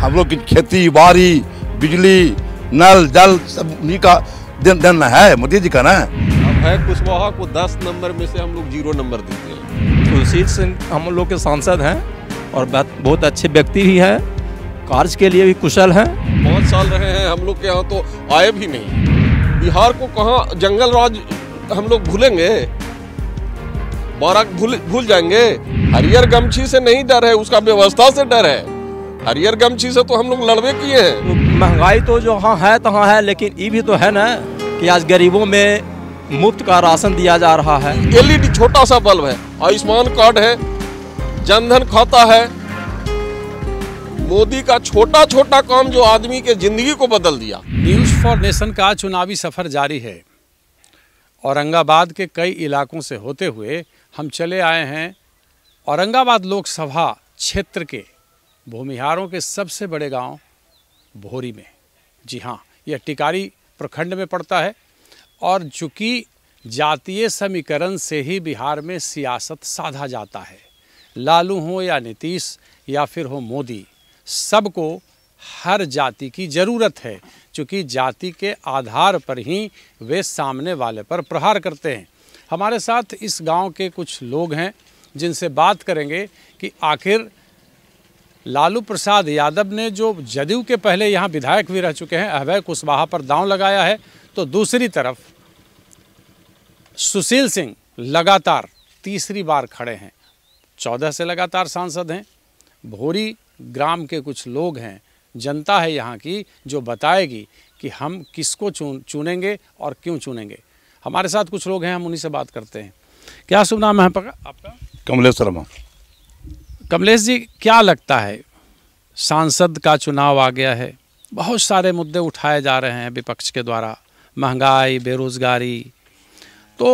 हम लोग की खेती बाड़ी बिजली नल जल सब उन्हीं का दिन दिन है मोदी जी का ना अब है कुशवाहा को दस नंबर में से हम लोग जीरो नंबर देते हैं तुलसीर सिंह हम लोग के सांसद हैं और बहुत अच्छे व्यक्ति भी हैं कार्य के लिए भी कुशल हैं बहुत साल रहे हैं हम लोग के यहाँ तो आए भी नहीं बिहार को कहाँ जंगल राज हम लोग भूलेंगे बारह भूल भूल जाएंगे हरियर गमछी से नहीं डर है उसका व्यवस्था से डर है हरियर गम चीज है तो हम लोग लड़वे किए हैं महंगाई तो जो हाँ है तो हाँ है लेकिन ये भी तो है ना कि आज गरीबों में मुफ्त का राशन दिया जा रहा है एलईडी छोटा सा बल्ब है आयुष्मान कार्ड है जनधन खाता है मोदी का छोटा छोटा काम जो आदमी के जिंदगी को बदल दिया न्यूज फॉर नेशन का चुनावी सफर जारी है औरंगाबाद के कई इलाकों से होते हुए हम चले आए हैं औरंगाबाद लोकसभा क्षेत्र के भूमिहारों के सबसे बड़े गांव भोरी में जी हाँ यह टिकारी प्रखंड में पड़ता है और चूँकि जातीय समीकरण से ही बिहार में सियासत साधा जाता है लालू हो या नीतीश या फिर हो मोदी सबको हर जाति की ज़रूरत है क्योंकि जाति के आधार पर ही वे सामने वाले पर प्रहार करते हैं हमारे साथ इस गांव के कुछ लोग हैं जिनसे बात करेंगे कि आखिर लालू प्रसाद यादव ने जो जदयू के पहले यहाँ विधायक भी रह चुके हैं अभय कुशवाहा पर दांव लगाया है तो दूसरी तरफ सुशील सिंह लगातार तीसरी बार खड़े हैं चौदह से लगातार सांसद हैं भोरी ग्राम के कुछ लोग हैं जनता है यहाँ की जो बताएगी कि हम किसको चुन चुनेंगे और क्यों चुनेंगे हमारे साथ कुछ लोग हैं हम उन्हीं से बात करते हैं क्या शुभ नाम है आपका कमलेश शर्मा कमलेश जी क्या लगता है सांसद का चुनाव आ गया है बहुत सारे मुद्दे उठाए जा रहे हैं विपक्ष के द्वारा महंगाई बेरोज़गारी तो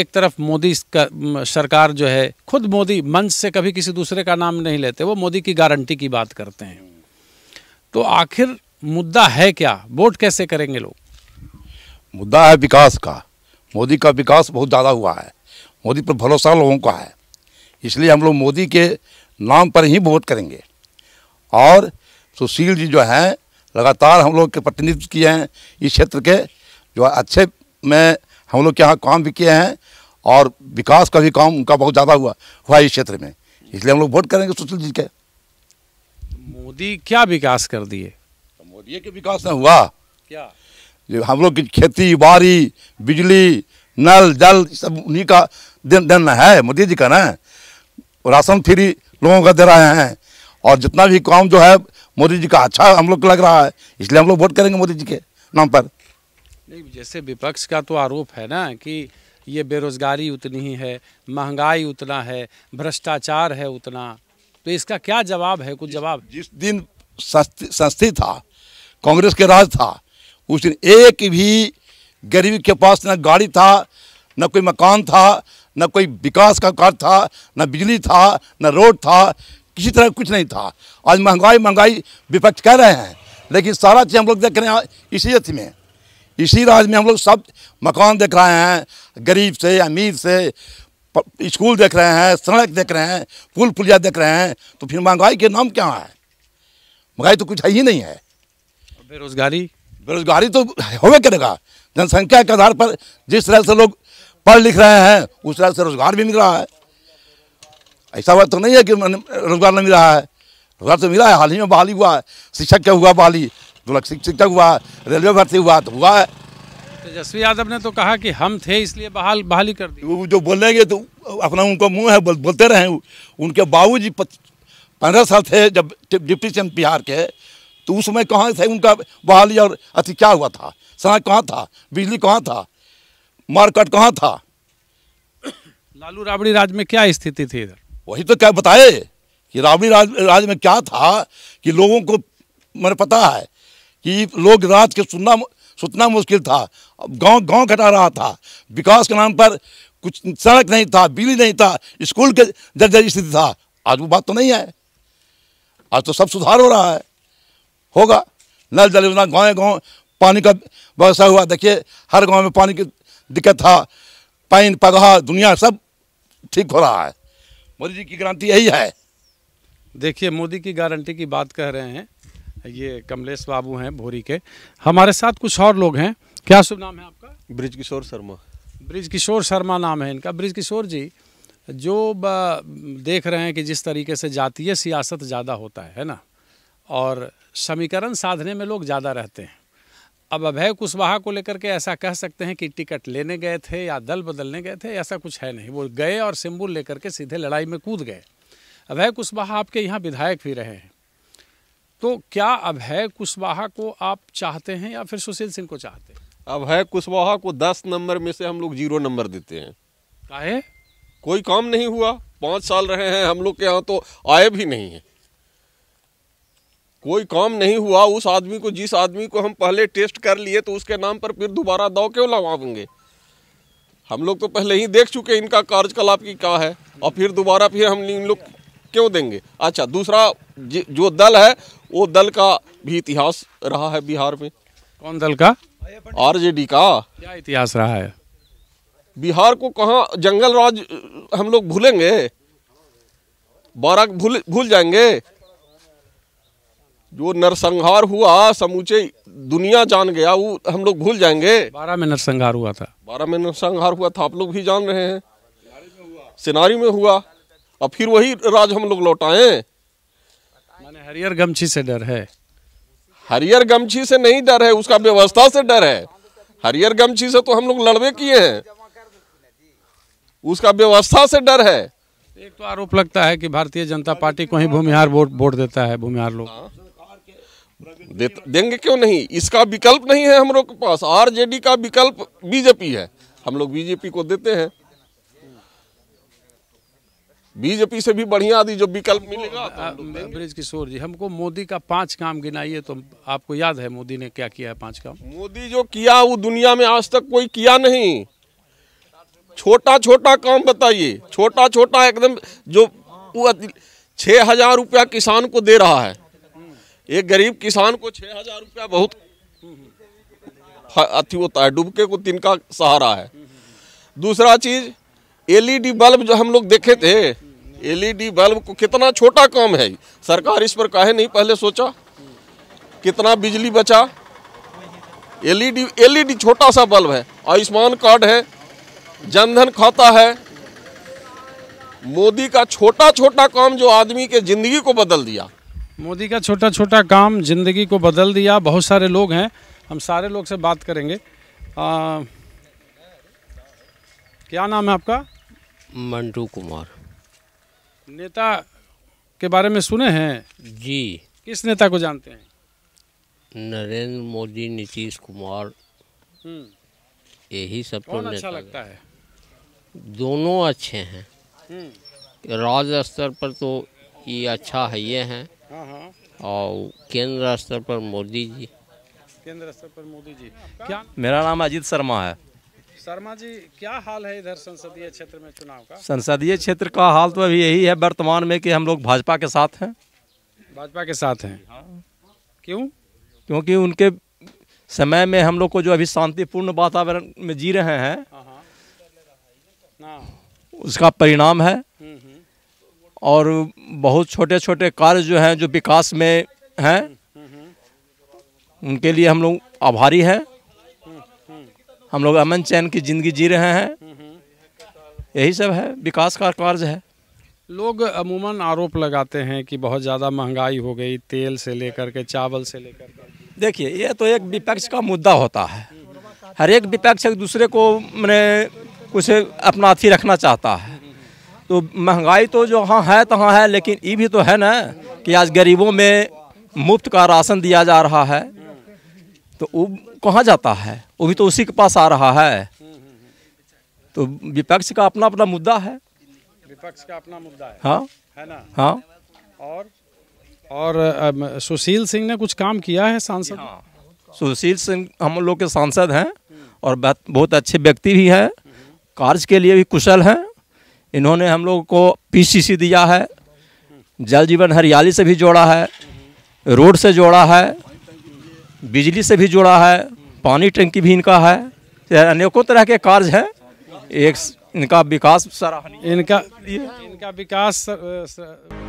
एक तरफ मोदी सरकार जो है खुद मोदी मंच से कभी किसी दूसरे का नाम नहीं लेते वो मोदी की गारंटी की बात करते हैं तो आखिर मुद्दा है क्या वोट कैसे करेंगे लोग मुद्दा है विकास का मोदी का विकास बहुत ज़्यादा हुआ है मोदी पर भरोसा लोगों का है इसलिए हम लोग मोदी के नाम पर ही वोट करेंगे और सुशील जी जो हैं लगातार हम लोग के प्रतिनिधित्व किए हैं इस क्षेत्र के जो अच्छे में हम लोग के यहाँ काम भी किए हैं और विकास का भी काम उनका बहुत ज़्यादा हुआ हुआ इस क्षेत्र में इसलिए हम लोग वोट करेंगे सुशील जी के मोदी क्या विकास कर दिए मोदी के विकास ना हुआ क्या जो हम लोग की खेती बाड़ी बिजली नल जल सब उन्हीं का देन देन है मोदी जी का ना राशन फ्री लोगों का दे रहे हैं और जितना भी काम जो है मोदी जी का अच्छा हम लोग को लग रहा है इसलिए हम लोग वोट करेंगे मोदी जी के नाम पर नहीं जैसे विपक्ष का तो आरोप है ना कि ये बेरोजगारी उतनी ही है महंगाई उतना है भ्रष्टाचार है उतना तो इसका क्या जवाब है कुछ जवाब जिस दिन संस्थी था कांग्रेस के राज था उस दिन एक भी गरीब के पास न गाड़ी था न कोई मकान था न कोई विकास का कार्य था न बिजली था न रोड था किसी तरह कुछ नहीं था आज महंगाई महंगाई विपक्ष कह रहे हैं लेकिन सारा चीज़ हम लोग देख रहे हैं इसी अथी में इसी राज्य में हम लोग सब मकान देख रहे हैं गरीब से अमीर से स्कूल देख रहे हैं सड़क देख रहे हैं पुल पुलिया देख रहे हैं तो फिर महंगाई के नाम क्या है महंगाई तो कुछ है ही नहीं है बेरोजगारी बेरोजगारी तो होवे करेगा जनसंख्या के आधार पर जिस तरह से लोग पढ़ लिख रहे हैं उस तरह से रोज़गार भी मिल रहा है ऐसा बात तो नहीं है कि रोज़गार नहीं मिला है रोज़गार तो मिला है हाल ही में बहाली हुआ है शिक्षक क्या हुआ बहाली दो लाख शिक्षक हुआ रेलवे भर्ती हुआ तो हुआ है तेजस्वी यादव ने तो कहा कि हम थे इसलिए बहाल बहाली कर दी वो जो बोलेंगे तो अपना उनका मुंह है बोल, बोलते रहे उनके बाबू जी पंद्रह साल थे जब डिप्टी सी बिहार के तो उस समय कहाँ थे उनका बहाली और अति क्या हुआ था समय कहाँ था बिजली कहाँ था मार्केट कहाँ था लालू राबड़ी राज में क्या स्थिति थी इधर वही तो क्या बताए कि राबड़ी राज, राज में क्या था कि लोगों को मैंने पता है कि लोग रात के सुनना सुतना मुश्किल था गांव गांव घटा रहा था विकास के नाम पर कुछ सड़क नहीं था बिजली नहीं था स्कूल के जर्जर स्थिति था आज वो बात तो नहीं है आज तो सब सुधार हो रहा है होगा नल जल योजना गाँव गाँव पानी का व्यवस्था हुआ देखिए हर गांव में पानी की दिक्कत था पैन पगहा दुनिया सब ठीक हो रहा है मोदी जी की गारंटी यही है देखिए मोदी की गारंटी की बात कह रहे हैं ये कमलेश बाबू हैं भोरी के हमारे साथ कुछ और लोग हैं क्या शुभ नाम है आपका ब्रिज किशोर शर्मा ब्रिज किशोर शर्मा नाम है इनका ब्रिज किशोर जी जो देख रहे हैं कि जिस तरीके से जातीय सियासत ज़्यादा होता है है ना और समीकरण साधने में लोग ज़्यादा रहते हैं अब अभय कुशवाहा को लेकर के ऐसा कह सकते हैं कि टिकट लेने गए थे या दल बदलने गए थे ऐसा कुछ है नहीं वो गए और सिंबुल लेकर के सीधे लड़ाई में कूद गए अभय कुशवाहा आपके यहाँ विधायक भी रहे हैं तो क्या अभय कुशवाहा को आप चाहते हैं या फिर सुशील सिंह को चाहते हैं अभय कुशवाहा को दस नंबर में से हम लोग जीरो नंबर देते हैं काहे कोई काम नहीं हुआ पाँच साल रहे हैं हम लोग के यहाँ तो आए भी नहीं है कोई काम नहीं हुआ उस आदमी को जिस आदमी को हम पहले टेस्ट कर लिए तो उसके नाम पर फिर दोबारा दाव क्यों लगावेंगे हम लोग तो पहले ही देख चुके इनका कार्यकलाप की क्या है और फिर दोबारा फिर हम इन लोग क्यों देंगे अच्छा दूसरा जो दल है वो दल का भी इतिहास रहा है बिहार में कौन दल का आरजेडी का क्या इतिहास रहा है बिहार को कहाँ जंगल राज हम लोग भूलेंगे बारह भूल भूल जाएंगे जो नरसंहार हुआ समूचे दुनिया जान गया वो हम लोग भूल जाएंगे बारह में नरसंहार हुआ था बारह में नरसंहार हुआ था आप लोग भी जान रहे हैं सिनारी में हुआ और फिर वही राज हम लोग लौटाए मैंने हरियर गमछी से डर है हरियर गमछी से नहीं डर है उसका व्यवस्था से डर है हरियर गमछी से तो हम लोग लड़वे किए हैं उसका व्यवस्था से डर है एक तो आरोप लगता है कि भारतीय जनता पार्टी को ही भूमिहार वोट वोट देता है भूमिहार लोग हाँ। दे, देंगे क्यों नहीं इसका विकल्प नहीं है हम लोग के पास आरजेडी का विकल्प बीजेपी है हम लोग बीजेपी को देते हैं बीजेपी से भी बढ़िया आदि जो विकल्प मिलेगा तो ब्रिज किशोर जी हमको मोदी का पांच काम गिनाइए तो आपको याद है मोदी ने क्या किया है पांच काम मोदी जो किया वो दुनिया में आज तक कोई किया नहीं छोटा छोटा काम बताइए छोटा छोटा एकदम जो छह हजार रुपया किसान को दे रहा है एक गरीब किसान को छह हजार रुपया बहुत अथी होता है डुबके को तिनका सहारा है दूसरा चीज एलईडी बल्ब जो हम लोग देखे थे एलईडी बल्ब को कितना छोटा काम है सरकार इस पर काहे नहीं पहले सोचा कितना बिजली बचा एलईडी एलईडी छोटा सा बल्ब है आयुष्मान कार्ड है जनधन खाता है मोदी का छोटा छोटा काम जो आदमी के जिंदगी को बदल दिया मोदी का छोटा छोटा काम जिंदगी को बदल दिया बहुत सारे लोग हैं हम सारे लोग से बात करेंगे आ, क्या नाम है आपका मंटू कुमार नेता के बारे में सुने हैं जी किस नेता को जानते हैं नरेंद्र मोदी नीतीश कुमार हम्म। यही सब तो कौन अच्छा लगता है दोनों अच्छे हैं हम्म। राज्य स्तर पर तो ये अच्छा है ये हैं हाँ, हाँ। और केंद्र स्तर पर मोदी जी केंद्र स्तर पर मोदी जी क्या मेरा नाम अजीत शर्मा है शर्मा जी क्या हाल है इधर संसदीय क्षेत्र में चुनाव का संसदीय क्षेत्र का हाल तो अभी यही है वर्तमान में कि हम लोग भाजपा के साथ हैं भाजपा के साथ हैं हाँ। क्यों क्योंकि उनके समय में हम लोग को जो अभी शांतिपूर्ण वातावरण में जी रहे हैं उसका परिणाम है हम्म, हम्म। और बहुत छोटे छोटे कार्य जो हैं जो विकास में हैं उनके लिए हम लोग आभारी हैं हम लोग अमन चैन की ज़िंदगी जी रहे हैं यही सब है विकास का कार्य है लोग अमूमन आरोप लगाते हैं कि बहुत ज़्यादा महंगाई हो गई तेल से लेकर के चावल से लेकर के देखिए ये तो एक विपक्ष का मुद्दा होता है हर एक विपक्ष एक दूसरे को मैंने कुछ अपना अथी रखना चाहता है तो महंगाई तो जो हाँ है तो हाँ है लेकिन ये भी तो है ना कि आज गरीबों में मुफ्त का राशन दिया जा रहा है तो वो कहाँ जाता है वो भी तो उसी के पास आ रहा है तो विपक्ष का अपना अपना मुद्दा है विपक्ष का अपना मुद्दा है हाँ है ना हाँ और और सुशील सिंह ने कुछ काम किया है सांसद हाँ। सुशील सिंह हम लोग के सांसद हैं और बहुत अच्छे व्यक्ति भी हैं कार्य के लिए भी कुशल हैं इन्होंने हम लोग को पीसीसी दिया है जल जीवन हरियाली से भी जोड़ा है रोड से जोड़ा है बिजली से भी जोड़ा है पानी टंकी भी इनका है अनेकों तरह के कार्य हैं एक इनका विकास सराहनीय इनका इनका विकास सर, सर,